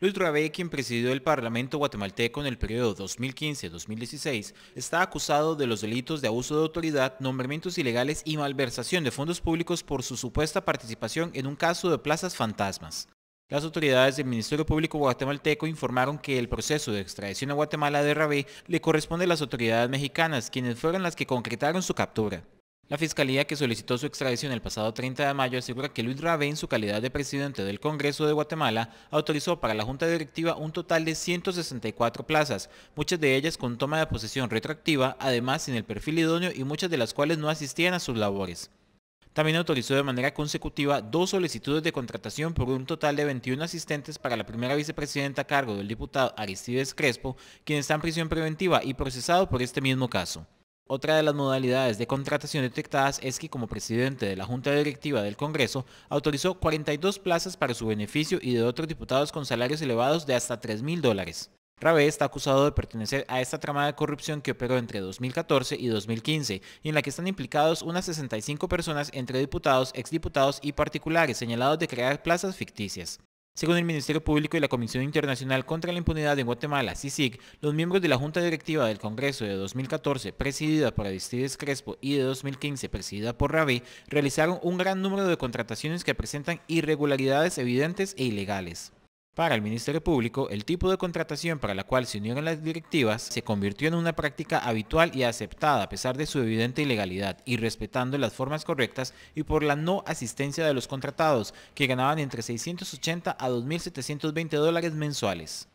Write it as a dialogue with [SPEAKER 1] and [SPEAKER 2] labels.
[SPEAKER 1] Luis Rabé, quien presidió el Parlamento guatemalteco en el periodo 2015-2016, está acusado de los delitos de abuso de autoridad, nombramientos ilegales y malversación de fondos públicos por su supuesta participación en un caso de plazas fantasmas. Las autoridades del Ministerio Público guatemalteco informaron que el proceso de extradición a Guatemala de Rabé le corresponde a las autoridades mexicanas, quienes fueron las que concretaron su captura. La fiscalía que solicitó su extradición el pasado 30 de mayo asegura que Luis rabe en su calidad de presidente del Congreso de Guatemala, autorizó para la Junta Directiva un total de 164 plazas, muchas de ellas con toma de posesión retroactiva, además sin el perfil idóneo y muchas de las cuales no asistían a sus labores. También autorizó de manera consecutiva dos solicitudes de contratación por un total de 21 asistentes para la primera vicepresidenta a cargo del diputado Aristides Crespo, quien está en prisión preventiva y procesado por este mismo caso. Otra de las modalidades de contratación detectadas es que como presidente de la Junta Directiva del Congreso autorizó 42 plazas para su beneficio y de otros diputados con salarios elevados de hasta 3 mil dólares. Rabé está acusado de pertenecer a esta trama de corrupción que operó entre 2014 y 2015 y en la que están implicados unas 65 personas entre diputados, exdiputados y particulares señalados de crear plazas ficticias. Según el Ministerio Público y la Comisión Internacional contra la Impunidad en Guatemala, CICIG, los miembros de la Junta Directiva del Congreso de 2014, presidida por Aristides Crespo, y de 2015, presidida por Ravi, realizaron un gran número de contrataciones que presentan irregularidades evidentes e ilegales. Para el Ministerio Público, el tipo de contratación para la cual se unieron las directivas se convirtió en una práctica habitual y aceptada a pesar de su evidente ilegalidad y respetando las formas correctas y por la no asistencia de los contratados, que ganaban entre 680 a 2.720 dólares mensuales.